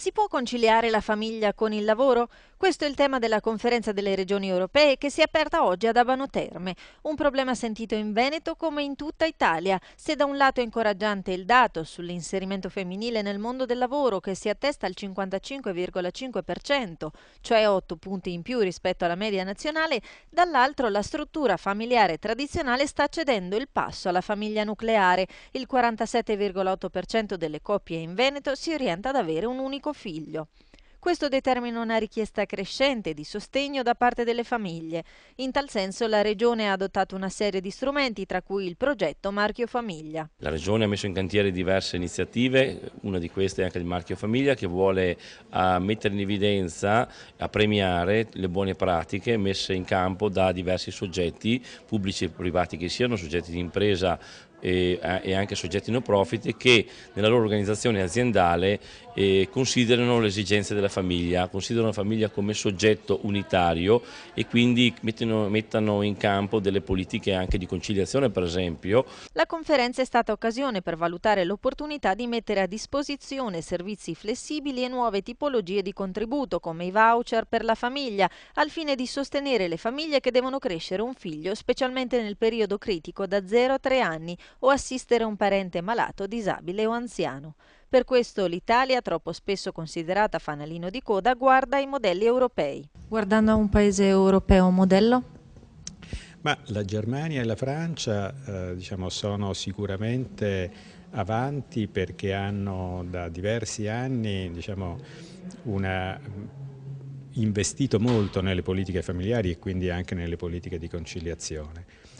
Si può conciliare la famiglia con il lavoro? Questo è il tema della conferenza delle regioni europee che si è aperta oggi ad Abano Terme, un problema sentito in Veneto come in tutta Italia. Se da un lato è incoraggiante il dato sull'inserimento femminile nel mondo del lavoro che si attesta al 55,5%, cioè 8 punti in più rispetto alla media nazionale, dall'altro la struttura familiare tradizionale sta cedendo il passo alla famiglia nucleare. Il 47,8% delle coppie in Veneto si orienta ad avere un unico figlio questo determina una richiesta crescente di sostegno da parte delle famiglie. In tal senso la Regione ha adottato una serie di strumenti, tra cui il progetto Marchio Famiglia. La Regione ha messo in cantiere diverse iniziative, una di queste è anche il Marchio Famiglia che vuole mettere in evidenza, a premiare le buone pratiche messe in campo da diversi soggetti, pubblici e privati che siano, soggetti di impresa e, anche soggetti no profit che nella loro organizzazione aziendale eh, considerano le esigenze della famiglia famiglia, considerano la famiglia come soggetto unitario e quindi mettono, mettano in campo delle politiche anche di conciliazione per esempio. La conferenza è stata occasione per valutare l'opportunità di mettere a disposizione servizi flessibili e nuove tipologie di contributo come i voucher per la famiglia al fine di sostenere le famiglie che devono crescere un figlio specialmente nel periodo critico da 0 a 3 anni o assistere un parente malato, disabile o anziano. Per questo l'Italia, troppo spesso considerata fanalino di coda, guarda i modelli europei. Guardando a un paese europeo un modello? Ma la Germania e la Francia eh, diciamo, sono sicuramente avanti perché hanno da diversi anni diciamo, una, investito molto nelle politiche familiari e quindi anche nelle politiche di conciliazione.